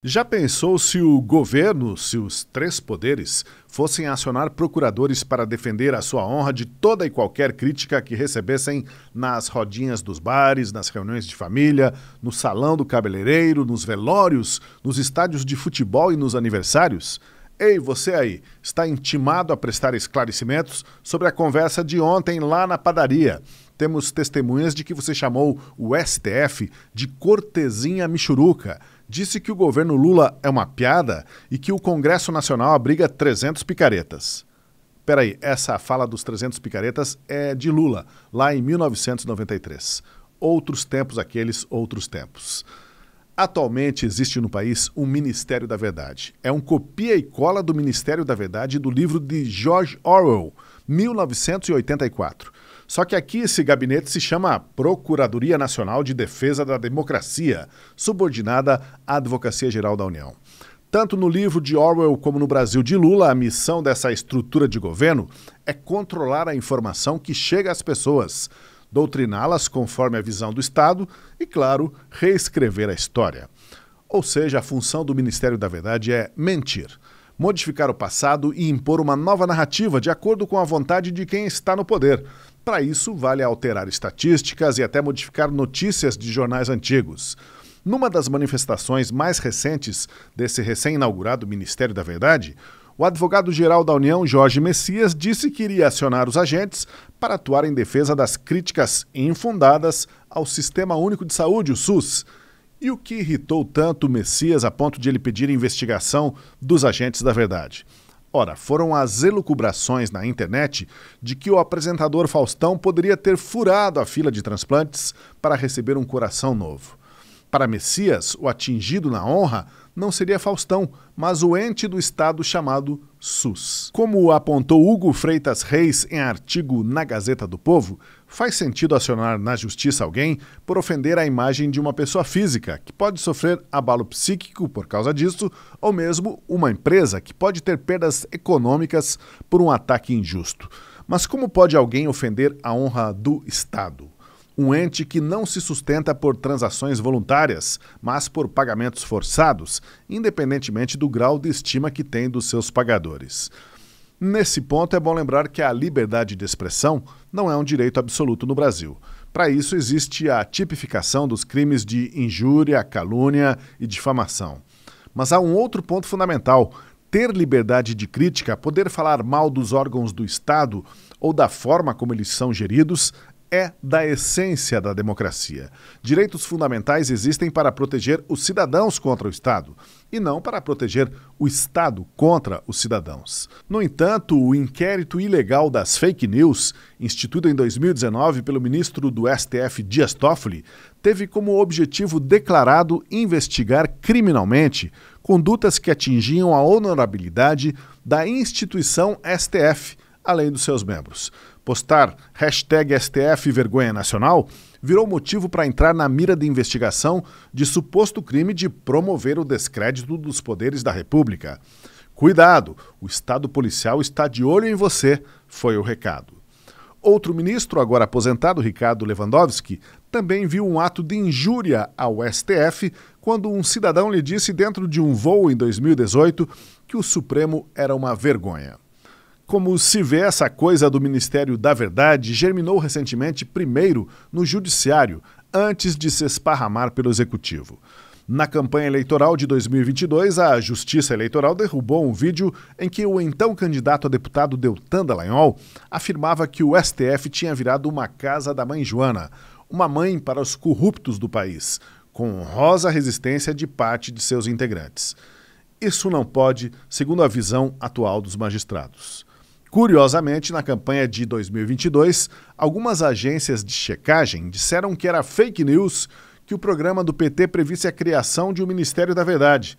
Já pensou se o governo, se os três poderes, fossem acionar procuradores para defender a sua honra de toda e qualquer crítica que recebessem nas rodinhas dos bares, nas reuniões de família, no salão do cabeleireiro, nos velórios, nos estádios de futebol e nos aniversários? Ei, você aí, está intimado a prestar esclarecimentos sobre a conversa de ontem lá na padaria. Temos testemunhas de que você chamou o STF de cortezinha michuruca disse que o governo Lula é uma piada e que o Congresso Nacional abriga 300 picaretas. Peraí, essa fala dos 300 picaretas é de Lula, lá em 1993. Outros tempos aqueles, outros tempos. Atualmente existe no país um Ministério da Verdade. É um copia e cola do Ministério da Verdade do livro de George Orwell, 1984 só que aqui esse gabinete se chama Procuradoria Nacional de Defesa da Democracia, subordinada à Advocacia Geral da União. Tanto no livro de Orwell como no Brasil de Lula, a missão dessa estrutura de governo é controlar a informação que chega às pessoas, doutriná-las conforme a visão do Estado e, claro, reescrever a história. Ou seja, a função do Ministério da Verdade é mentir, modificar o passado e impor uma nova narrativa de acordo com a vontade de quem está no poder, para isso, vale alterar estatísticas e até modificar notícias de jornais antigos. Numa das manifestações mais recentes desse recém-inaugurado Ministério da Verdade, o advogado-geral da União, Jorge Messias, disse que iria acionar os agentes para atuar em defesa das críticas infundadas ao Sistema Único de Saúde, o SUS. E o que irritou tanto o Messias a ponto de ele pedir investigação dos agentes da verdade? Ora, foram as elucubrações na internet de que o apresentador Faustão poderia ter furado a fila de transplantes para receber um coração novo. Para Messias, o atingido na honra não seria Faustão, mas o ente do Estado chamado SUS. Como apontou Hugo Freitas Reis em artigo na Gazeta do Povo, Faz sentido acionar na justiça alguém por ofender a imagem de uma pessoa física, que pode sofrer abalo psíquico por causa disso, ou mesmo uma empresa, que pode ter perdas econômicas por um ataque injusto. Mas como pode alguém ofender a honra do Estado? um ente que não se sustenta por transações voluntárias, mas por pagamentos forçados, independentemente do grau de estima que tem dos seus pagadores. Nesse ponto, é bom lembrar que a liberdade de expressão não é um direito absoluto no Brasil. Para isso, existe a tipificação dos crimes de injúria, calúnia e difamação. Mas há um outro ponto fundamental: ter liberdade de crítica, poder falar mal dos órgãos do Estado ou da forma como eles são geridos, é da essência da democracia. Direitos fundamentais existem para proteger os cidadãos contra o Estado e não para proteger o Estado contra os cidadãos. No entanto, o inquérito ilegal das fake news, instituído em 2019 pelo ministro do STF Dias Toffoli, teve como objetivo declarado investigar criminalmente condutas que atingiam a honorabilidade da instituição STF, além dos seus membros. Postar hashtag STF Vergonha Nacional virou motivo para entrar na mira de investigação de suposto crime de promover o descrédito dos poderes da República. Cuidado, o Estado policial está de olho em você, foi o recado. Outro ministro, agora aposentado, Ricardo Lewandowski, também viu um ato de injúria ao STF quando um cidadão lhe disse dentro de um voo em 2018 que o Supremo era uma vergonha. Como se vê essa coisa do Ministério da Verdade, germinou recentemente primeiro no Judiciário, antes de se esparramar pelo Executivo. Na campanha eleitoral de 2022, a Justiça Eleitoral derrubou um vídeo em que o então candidato a deputado Deltan Dallagnol afirmava que o STF tinha virado uma casa da mãe Joana, uma mãe para os corruptos do país, com honrosa resistência de parte de seus integrantes. Isso não pode, segundo a visão atual dos magistrados. Curiosamente, na campanha de 2022, algumas agências de checagem disseram que era fake news que o programa do PT previsse a criação de um Ministério da Verdade,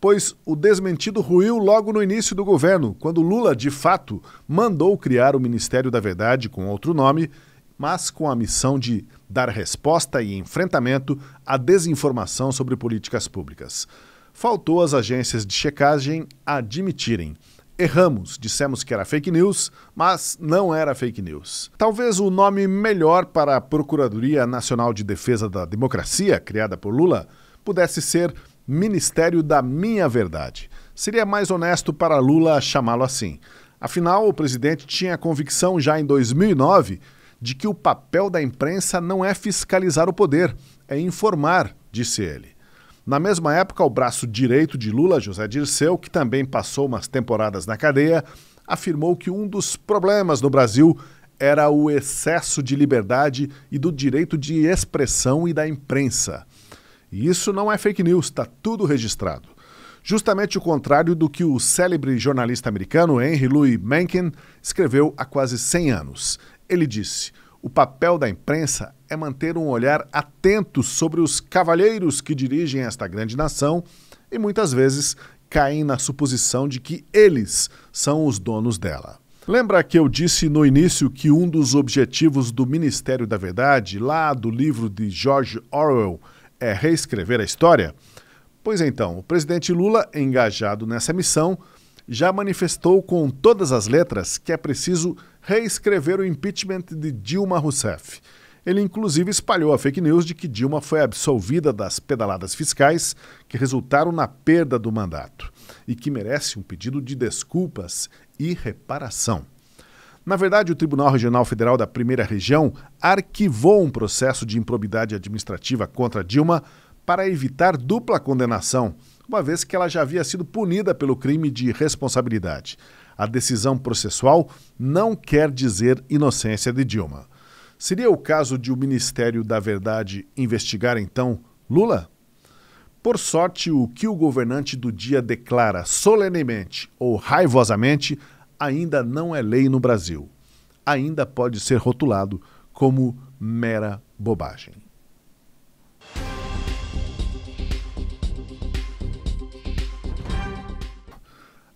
pois o desmentido ruiu logo no início do governo, quando Lula, de fato, mandou criar o Ministério da Verdade com outro nome, mas com a missão de dar resposta e enfrentamento à desinformação sobre políticas públicas. Faltou às agências de checagem admitirem. Erramos, dissemos que era fake news, mas não era fake news. Talvez o nome melhor para a Procuradoria Nacional de Defesa da Democracia, criada por Lula, pudesse ser Ministério da Minha Verdade. Seria mais honesto para Lula chamá-lo assim. Afinal, o presidente tinha a convicção já em 2009 de que o papel da imprensa não é fiscalizar o poder, é informar, disse ele. Na mesma época, o braço direito de Lula, José Dirceu, que também passou umas temporadas na cadeia, afirmou que um dos problemas no Brasil era o excesso de liberdade e do direito de expressão e da imprensa. E isso não é fake news, está tudo registrado. Justamente o contrário do que o célebre jornalista americano Henry Louis Mencken escreveu há quase 100 anos. Ele disse: o papel da imprensa é manter um olhar atento sobre os cavalheiros que dirigem esta grande nação e muitas vezes caem na suposição de que eles são os donos dela. Lembra que eu disse no início que um dos objetivos do Ministério da Verdade, lá do livro de George Orwell, é reescrever a história? Pois então, o presidente Lula, engajado nessa missão, já manifestou com todas as letras que é preciso reescrever o impeachment de Dilma Rousseff. Ele inclusive espalhou a fake news de que Dilma foi absolvida das pedaladas fiscais que resultaram na perda do mandato e que merece um pedido de desculpas e reparação. Na verdade, o Tribunal Regional Federal da Primeira Região arquivou um processo de improbidade administrativa contra Dilma para evitar dupla condenação uma vez que ela já havia sido punida pelo crime de responsabilidade. A decisão processual não quer dizer inocência de Dilma. Seria o caso de o Ministério da Verdade investigar então Lula? Por sorte, o que o governante do dia declara solenemente ou raivosamente ainda não é lei no Brasil. Ainda pode ser rotulado como mera bobagem.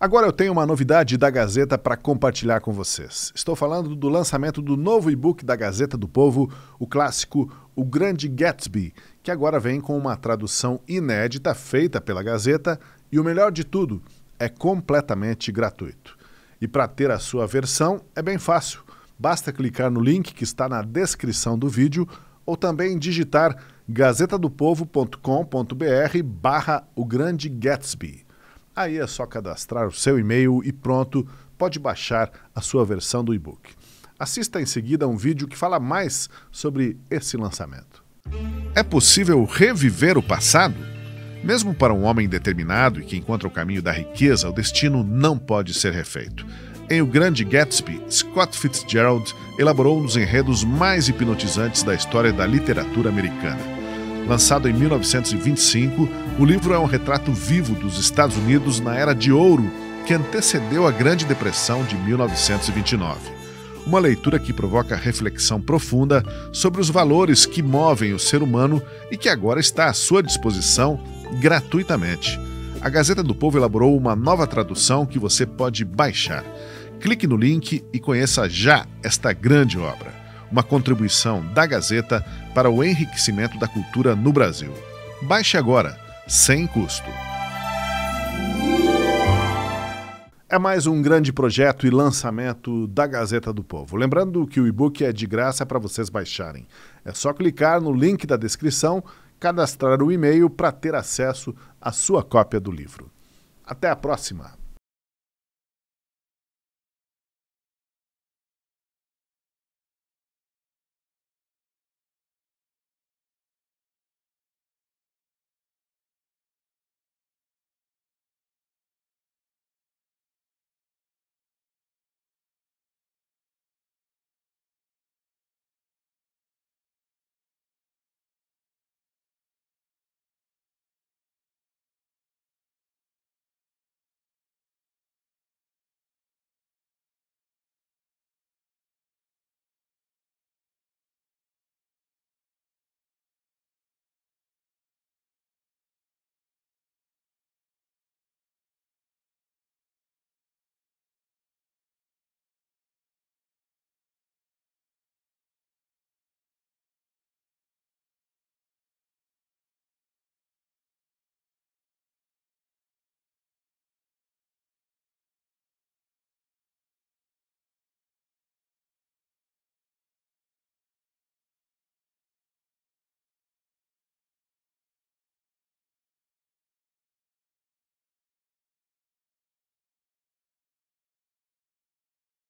Agora eu tenho uma novidade da Gazeta para compartilhar com vocês. Estou falando do lançamento do novo e-book da Gazeta do Povo, o clássico O Grande Gatsby, que agora vem com uma tradução inédita feita pela Gazeta e o melhor de tudo, é completamente gratuito. E para ter a sua versão é bem fácil. Basta clicar no link que está na descrição do vídeo ou também digitar gazetadopovo.com.br barra o grande Gatsby. Aí é só cadastrar o seu e-mail e pronto, pode baixar a sua versão do e-book. Assista em seguida a um vídeo que fala mais sobre esse lançamento. É possível reviver o passado? Mesmo para um homem determinado e que encontra o caminho da riqueza, o destino não pode ser refeito. Em O Grande Gatsby, Scott Fitzgerald elaborou um dos enredos mais hipnotizantes da história da literatura americana. Lançado em 1925, o livro é um retrato vivo dos Estados Unidos na Era de Ouro, que antecedeu a Grande Depressão de 1929 uma leitura que provoca reflexão profunda sobre os valores que movem o ser humano e que agora está à sua disposição gratuitamente. A Gazeta do Povo elaborou uma nova tradução que você pode baixar. Clique no link e conheça já esta grande obra uma contribuição da Gazeta para o enriquecimento da cultura no Brasil. Baixe agora, sem custo. É mais um grande projeto e lançamento da Gazeta do Povo. Lembrando que o e-book é de graça para vocês baixarem. É só clicar no link da descrição, cadastrar o e-mail para ter acesso à sua cópia do livro. Até a próxima!